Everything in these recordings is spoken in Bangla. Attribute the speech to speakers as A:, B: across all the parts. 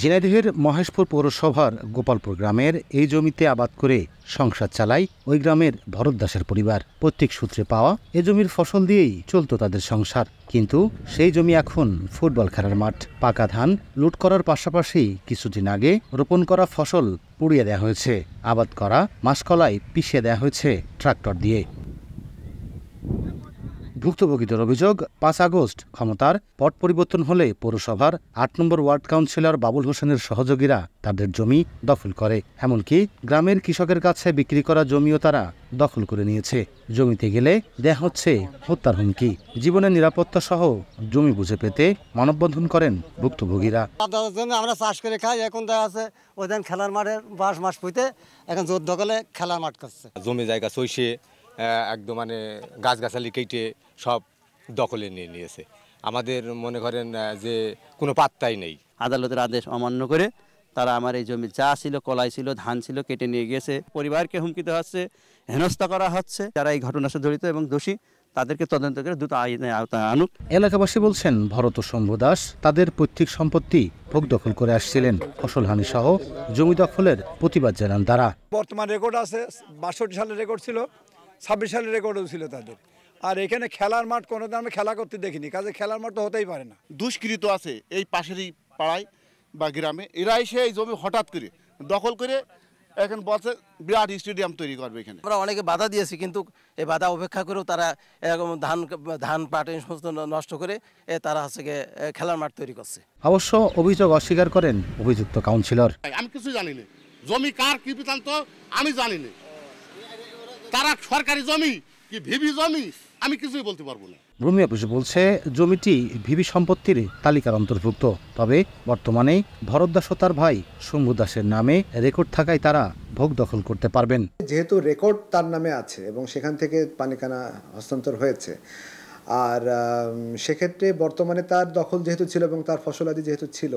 A: ঝিনাইদহের মহেশপুর পৌরসভার গোপালপুর গ্রামের এই জমিতে আবাদ করে সংসার চালায় ওই গ্রামের ভরত দাসের পরিবার প্রত্যেক সূত্রে পাওয়া এ জমির ফসল দিয়েই চলত তাদের সংসার কিন্তু সেই জমি এখন ফুটবল খেলার মাঠ পাকা ধান লুট করার পাশাপাশি কিছুদিন আগে রোপণ করা ফসল পুড়িয়ে দেওয়া হয়েছে আবাদ করা মাসকলায় পিষিয়ে দেওয়া হয়েছে ট্রাক্টর দিয়ে ভুক্তভোগীদের অভিযোগ পাঁচ আগস্ট ক্ষমতার পট পরিবর্তন হলে পৌরসভার আট নম্বর ওয়ার্ড কাউন্সিলর বাবুল হোসেনের সহযোগীরা তাদের জমি দখল করে এমনকি গ্রামের কৃষকের কাছে বিক্রি করা জমিও তারা দখল করে নিয়েছে জমিতে গেলে দেয়া হচ্ছে হত্যার হুমকি জীবনের নিরাপত্তা সহ জমি বুঝে পেতে মানববন্ধন করেন ভুক্তভোগীরা আমরা চাষ করে খাই এখন দেখা আছে ওই খেলার মাঠে বাস মাস পুঁতে এখন জোর দখলে খেলার মাঠ করছে জমি জায়গা চইছে একদম মানে গাছগাছালি কেটে সব দখলে নিয়ে নিয়েছে আমাদের মনে করেন যে কোনো পাত্তাই নেই আদালতের আদেশ অমান্য করে তারা আমার এই জমি চা ছিল কলাই ছিল ধান ছিল কেটে নিয়ে গিয়েছে পরিবারকে হুমকিতে হচ্ছে হেনস্থা করা হচ্ছে যারা এই ঘটনার সাথে জড়িত এবং দোষী তাদেরকে তদন্ত করে দ্রুত আইনে আওতায় আনুক এলাকাবাসী বলছেন ভরত শম্ভু দাস তাদের পৈতৃক সম্পত্তি ভোগ দখল করে আসছিলেন ফসল হানি সহ জমি দখলের প্রতিবাদ জানান তারা বর্তমান রেকর্ড আছে বাষট্টি সালের রেকর্ড ছিল ছাব্বিশ সালের রেকর্ডও ছিল তাদের আর এখানে খেলার মাঠ কোনো আমি খেলা করতে দেখিনি কাজে খেলার মাঠ তো হতেই পারে না দুষ্কৃত আছে এই পাশেরই পাড়ায় বা গ্রামে এরা এসে এই জমি হঠাৎ করে দখল করে এখন বলছে বিরাট স্টেডিয়াম তৈরি করবে এখানে আমরা অনেকে বাধা দিয়েছি কিন্তু এই বাধা উপেক্ষা করেও তারা এরকম ধান ধান পাট এই সমস্ত নষ্ট করে তারা হচ্ছে খেলার মাঠ তৈরি করছে অবশ্য অভিযোগ অস্বীকার করেন অভিযুক্ত কাউন্সিলর আমি কিছু জানি না জমি কার কি পিতান্ত আমি জানি না তারা সরকারি জমি কি ভিবি জমি আমি কিছুই বলতে পারবো না ভূমি অফিস বলছে জমিটি ভিবি সম্পত্তির তালিকার অন্তর্ভুক্ত তবে বর্তমানে ভরত দাস ও তার ভাই শম্ভু দাসের নামে রেকর্ড থাকায় তারা ভোগ দখল করতে পারবেন যেহেতু রেকর্ড তার নামে আছে এবং সেখান থেকে পানিকানা হস্তান্তর হয়েছে আর সেক্ষেত্রে বর্তমানে তার দখল যেহেতু ছিল এবং তার ফসলাদি যেহেতু ছিল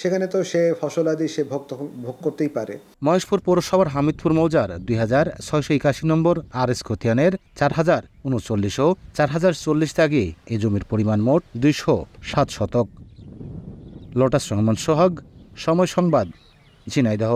A: সেখানে তো সে ফসলাদি সে ভোগ ভোগ করতেই পারে মহেশপুর পৌরসভার হামিদপুর মৌজার দুই হাজার ছয়শো একাশি নম্বর আর এস খতিয়ানের চার হাজার উনচল্লিশ ও চার হাজার চল্লিশ দাগে এ জমির পরিমাণ মোট দুইশো সাত শতক লোটাস রহমান সোহাগ সময় সংবাদ ঝিনাইদহ